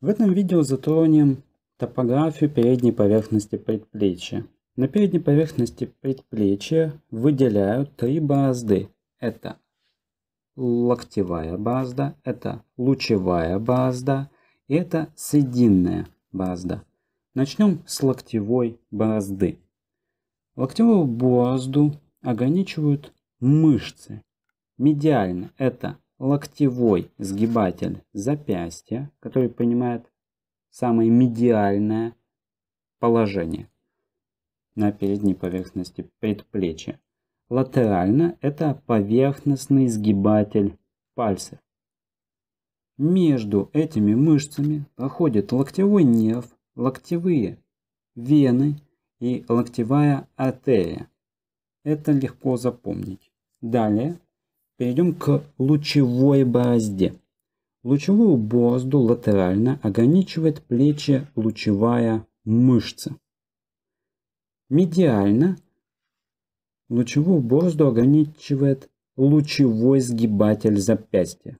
В этом видео затронем топографию передней поверхности предплечья. На передней поверхности предплечья выделяют три борозды. Это локтевая борозда, это лучевая борозда и это срединная борозда. Начнем с локтевой борозды. Локтевую борозду ограничивают мышцы. Медиально это локтевой сгибатель запястья, который принимает самое медиальное положение на передней поверхности предплечья. Латерально это поверхностный сгибатель пальцев. Между этими мышцами проходит локтевой нерв, локтевые вены и локтевая артерия. Это легко запомнить. Далее Перейдем к лучевой борозде. Лучевую борозду латерально ограничивает плечи лучевая мышца. Медиально лучевую борозду ограничивает лучевой сгибатель запястья.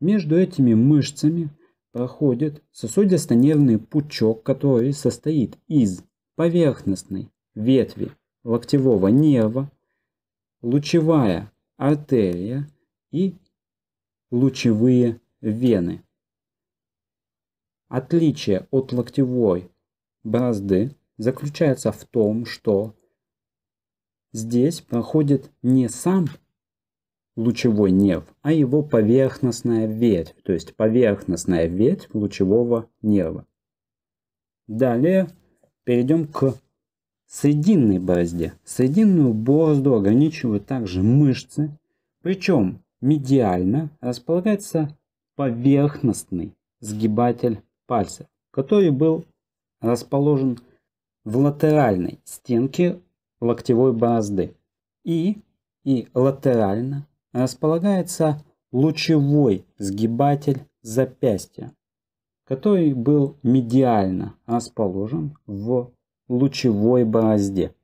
Между этими мышцами проходит сосудисто-нервный пучок, который состоит из поверхностной ветви локтевого нерва, лучевая артерия и лучевые вены. Отличие от локтевой борозды заключается в том, что здесь проходит не сам лучевой нерв, а его поверхностная ветвь, то есть поверхностная ветвь лучевого нерва. Далее перейдем к срединной борозде. Срединную борозду ограничивают также мышцы, причем медиально располагается поверхностный сгибатель пальцев, который был расположен в латеральной стенке локтевой борозды. И, и латерально располагается лучевой сгибатель запястья, который был медиально расположен в лучевой борозде.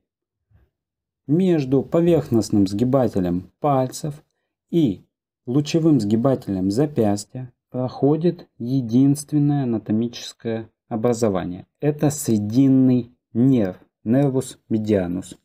Между поверхностным сгибателем пальцев и лучевым сгибателем запястья проходит единственное анатомическое образование. Это срединный нерв, нервус медианус.